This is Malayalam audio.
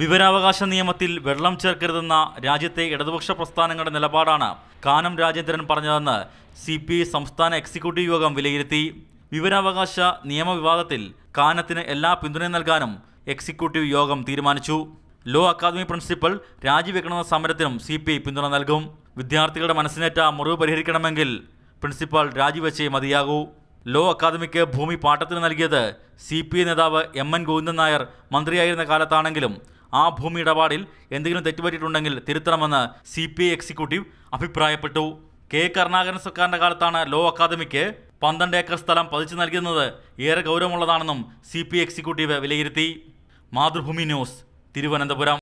വിവരാവകാശ നിയമത്തിൽ വെള്ളം ചേർക്കരുതെന്ന രാജ്യത്തെ ഇടതുപക്ഷ പ്രസ്ഥാനങ്ങളുടെ നിലപാടാണ് കാനം രാജേന്ദ്രൻ പറഞ്ഞതെന്ന് സി പി ഐ സംസ്ഥാന എക്സിക്യൂട്ടീവ് യോഗം വിലയിരുത്തി വിവരാവകാശ നിയമവിവാദത്തിൽ കാനത്തിന് എല്ലാ പിന്തുണയും നൽകാനും എക്സിക്യൂട്ടീവ് യോഗം തീരുമാനിച്ചു ലോ അക്കാദമി പ്രിൻസിപ്പൽ രാജിവെക്കണമെന്ന സമരത്തിനും സി പി ഐ പിന്തുണ നൽകും വിദ്യാർത്ഥികളുടെ മനസ്സിനേറ്റ മുറിവ് പരിഹരിക്കണമെങ്കിൽ പ്രിൻസിപ്പൽ രാജിവെച്ചേ മതിയാകൂ ലോ അക്കാദമിക്ക് ഭൂമി പാട്ടത്തിന് നൽകിയത് സി പി നേതാവ് എം എൻ ഗോവിന്ദൻ നായർ മന്ത്രിയായിരുന്ന കാലത്താണെങ്കിലും ആ ഭൂമി ഇടപാടിൽ എന്തെങ്കിലും തെറ്റുപറ്റിയിട്ടുണ്ടെങ്കിൽ തിരുത്തണമെന്ന് സി പി ഐ എക്സിക്യൂട്ടീവ് അഭിപ്രായപ്പെട്ടു കെ കരുണാകരൻ സർക്കാരിന്റെ കാലത്താണ് ലോ അക്കാദമിക്ക് പന്ത്രണ്ട് ഏക്കർ സ്ഥലം പതിച്ചു നൽകുന്നത് ഏറെ ഗൗരവമുള്ളതാണെന്നും സി പി എക്സിക്യൂട്ടീവ് വിലയിരുത്തി മാതൃഭൂമി ന്യൂസ് തിരുവനന്തപുരം